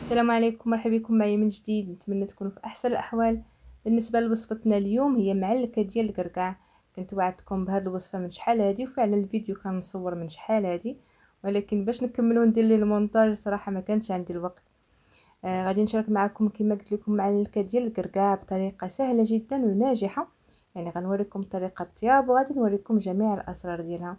السلام عليكم مرحبا بكم معايا من جديد نتمنى تكونوا في احسن الاحوال بالنسبه لوصفتنا اليوم هي معلكه ديال الكركاع كنت وعدتكم بهذه الوصفه من شحال هذه وفعلا الفيديو كان مصور من شحال هذه ولكن باش نكملوا ندير لي المونتاج صراحه ما كانش عندي الوقت آه غادي نشارك معكم كما قلت لكم معلكه ديال الكركاع بطريقه سهله جدا وناجحه يعني غنوريكم طريقه الطياب وغادي نوريكم جميع الاسرار ديالها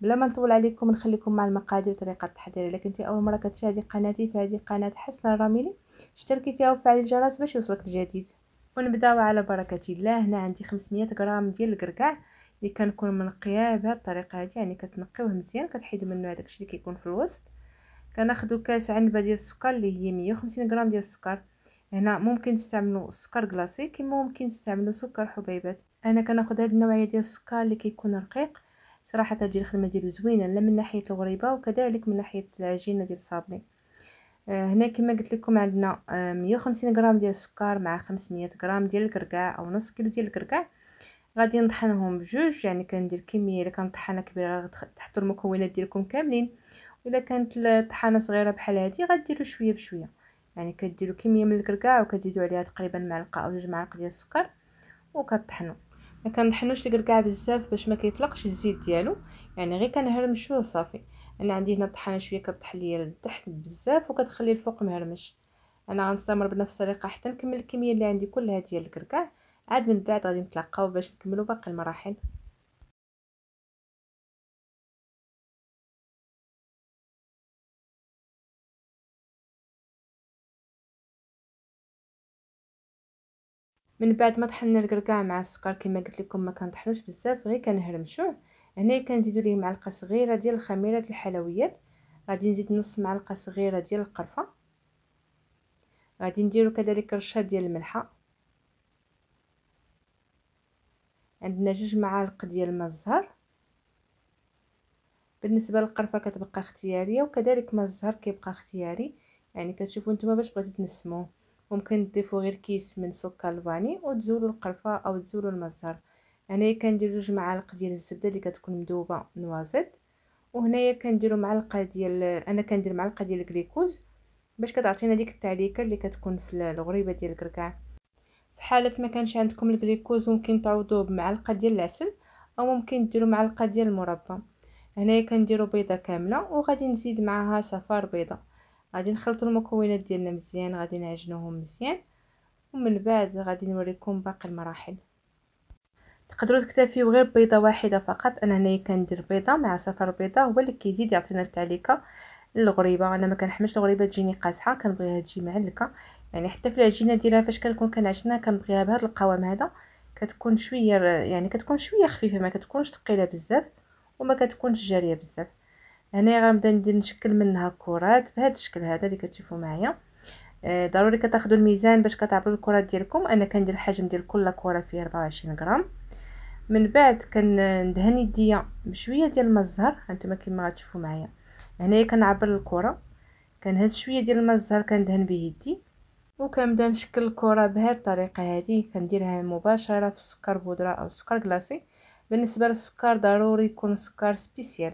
بلا ما نطول عليكم نخليكم مع المقادير وطريقه التحضير الا كنتي اول مره كتشاهدي قناتي فهذه قناه حسن الراميلي اشتركي فيها وفعلي الجرس باش يوصلك الجديد ونبداو على بركه الله هنا عندي 500 غرام ديال الكركاع اللي كنكون منقياه بهذه الطريقه هذه يعني كتنقيوه مزيان كتحيد منه هذاك الشيء اللي كيكون في الوسط كناخذوا كاس عنبه ديال السكر اللي هي 150 غرام ديال السكر هنا ممكن تستعملوا السكر كلاصي كما ممكن تستعملوا سكر حبيبات انا كناخذ هذه النوعيه ديال السكر اللي كيكون رقيق صراحه كتجي الخدمه ديالو زوينه لا من ناحيه الغريبه وكذلك من ناحيه العجينه ديال الصابلي آه، هنا كما قلت لكم عندنا 150 آه، غرام ديال السكر مع 500 غرام ديال الكركاع او نص كيلو ديال الكركاع غادي نطحنهم بجوج يعني كندير كميه الا كانت طحانه كبيره تحطوا المكونات ديالكم كاملين والا كانت الطحانه صغيره بحال هذه غديروا شويه بشويه يعني كديروا كميه من الكركاع وكتزيدوا عليها تقريبا معلقه او جوج معالق ديال السكر وكطحنوا ما كنطحنوش الكركاع بزاف باش ما كيطلقش الزيت ديالو يعني غير كنهرمشوه صافي انا عندي هنا الطحانه شويه كطيح ليا لتحت بزاف وكتخلي الفوق مهرمش انا غنستمر بنفس الطريقه حتى نكمل الكميه اللي عندي كلها ديال الكركاع عاد من بعد غادي نتلاقاو باش نكملوا باقي المراحل من بعد ما طحنا الكركاع مع السكر كما قلت لكم ما كنطحنوش بزاف غير كنهرمشوه هنا كنزيدو ليه معلقه صغيره ديال الخميره الحلويات غادي نزيد نص معلقه صغيره ديال القرفه غادي نديرو كذلك رشه ديال الملحه عندنا جوج معالق ديال الماء الزهر بالنسبه للقرفه كتبقى اختياريه وكذلك ماء الزهر كيبقى اختياري يعني كتشوفوا نتوما باش بغيتو تنسموه ممكن تضيفوا غير كيس من سكر الفاني وتزولوا القرفه او تزولوا المزهر هنايا يعني كندير جوج معالق ديال الزبده اللي كتكون مذوبه نوازت وهنايا كنديروا معلقه ديال انا كندير معلقه ديال الكليكوز باش كتعطينا ديك التعليكه اللي كتكون في الغريبه ديال الكركاع في حاله ما كانش عندكم الكليكوز ممكن تعوضوه بمعلقه ديال العسل او ممكن ديروا معلقه ديال المربى هنايا كنديروا بيضه كامله وغادي نزيد معها صفار بيضه غادي نخلطوا المكونات ديالنا مزيان غادي نعجنوهم مزيان ومن بعد غادي نوريكم باقي المراحل تقدروا تكتفيوا غير بيضه واحده فقط انا هنايا كندير بيضه مع صفر بيضه هو اللي كيزيد يعطينا التعليكه الغريبه انا ما كنحمش الغريبه تجيني قاصحه كنبغيها تجي معلكه يعني حتى في العجينه ديالها فاش كنكون كنعجنها كنبغيها بهذا القوام هذا كتكون شويه يعني كتكون شويه خفيفه ما كتكونش ثقيله بزاف وما كتكونش جاريه بزاف هنا غنبدا ندير نشكل منها كرات بهذا الشكل هذا اللي كتشوفوا معايا آه، ضروري كتاخذوا الميزان باش كتعبروا الكرات ديالكم انا كندير الحجم ديال كل كره فيه 24 غرام من بعد كندهن يديا بشويه ديال الماء الزهر هانتوما كما غتشوفوا معايا هنايا كنعبر الكره كنهز شويه ديال الماء الزهر كندهن به يدي وكنبدا نشكل الكره بهذه الطريقه هذه كنديرها مباشره في السكر بودره او السكر كلاصي بالنسبه للسكر ضروري يكون سكر سبيسيال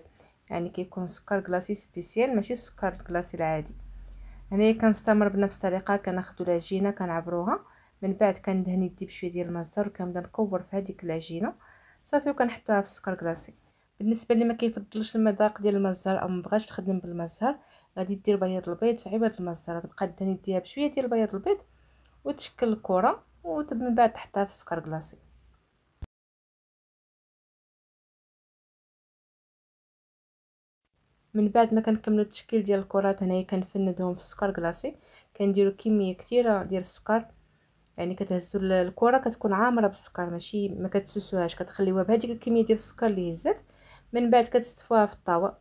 يعني كيكون سكر كلاصي سبيسيال ماشي السكر الكلاصي العادي هنايا يعني كنستمر بنفس الطريقه كناخذ العجينه كنعبروها من بعد كندهن يدي بشويه ديال المزر وكنبدا نكور في هذيك العجينه صافي وكنحطها في السكر كلاصي بالنسبه اللي ما كيفضلش المذاق ديال المزهر او ما بغاش تخدم بالمزهر غادي دير بياض البيض في عباد المزهر تبقى دهن يديها بشويه ديال بياض البيض وتشكل الكره ومن بعد تحطها في السكر كلاصي من بعد ما كنكملوا التشكيل ديال الكرات هنايا كنفندهم في السكر كلاصي كنديروا كميه كثيره ديال السكر يعني كتهزوا الكره كتكون عامره بالسكر ماشي ما كتسوسوهاش كتخليوها بهذيك الكميه ديال السكر اللي هزات من بعد كتستفوها في الطاوه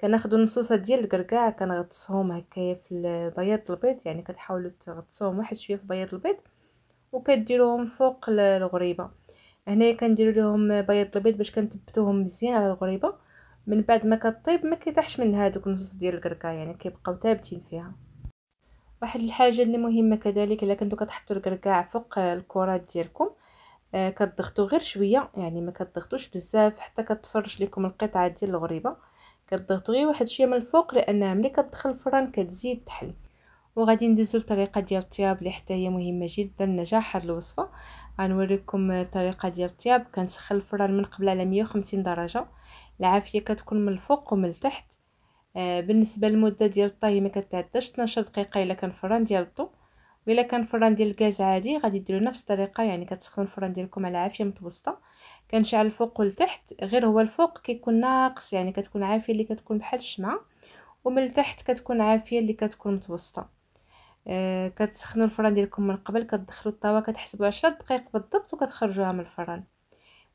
كناخذوا النصوصه ديال الكركاع كنغطسهم هكايا في البياض البيض يعني كتحاولوا تغطسوهم واحد شويه في بياض البيض وكديروهم فوق الغريبه هنايا كنديروا لهم بياض البيض باش كنثبتوهم مزيان على الغريبه من بعد ما كطيب ما كيطيحش منها هذوك النصوص ديال الكركا يعني كيبقاو ثابتين فيها واحد الحاجه اللي مهمه كذلك الا كنتو كتحطوا الكركاع فوق الكرات ديالكم آه كتضغطوا غير شويه يعني ما كتضغطوش بزاف حتى كتفرج لكم القطعه ديال الغريبه كتضغطوا غير واحد شويه من الفوق لانها ملي كتدخل الفران كتزيد تحل وغادي ندوزو للطريقه ديال الطياب اللي حتى هي مهمه جدا لنجاح هاد الوصفه غنوريكم الطريقه ديال الطياب كنسخن الفران من قبل على 150 درجه العافيه كتكون من الفوق ومن التحت آه بالنسبه للمده ديال الطهي ما كتعداش 12 دقيقه الا كان فران ديال الضو وإلا كان فران ديال الغاز عادي غادي ديروا نفس الطريقه يعني كتسخنوا الفران ديالكم على عافيه متوسطه كنشعل الفوق والتحت غير هو الفوق كيكون ناقص يعني كتكون عافيه اللي كتكون بحال الشمعه ومن التحت كتكون عافيه اللي كتكون متوسطه آه كتسخنوا الفران ديالكم من قبل كتدخلوا الطاوه كتحسبوا 10 دقائق بالضبط وكتخرجوها من الفران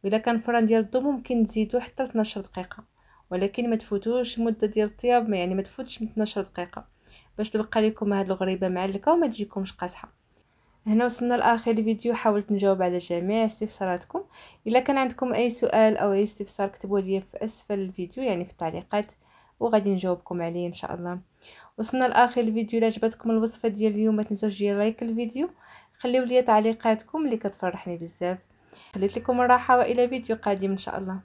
الا كان الفران ديال الضو ممكن تزيدو حتى 12 دقيقه ولكن ما تفوتوش مده ديال الطياب يعني ما تفوتش من 12 دقيقه باش تبقى لكم هاد الغريبه معلكه وما تجيكمش قاصحه هنا وصلنا لاخر الفيديو حاولت نجاوب على جميع استفساراتكم الا كان عندكم اي سؤال او اي استفسار كتبوه لي في اسفل الفيديو يعني في التعليقات وغادي نجاوبكم عليه ان شاء الله وصلنا لاخر الفيديو الا عجبتكم الوصفه ديال اليوم ما تنساوش لايك الفيديو خليو لي تعليقاتكم اللي كتفرحني بزاف خليت لكم الراحة وإلى فيديو قادم إن شاء الله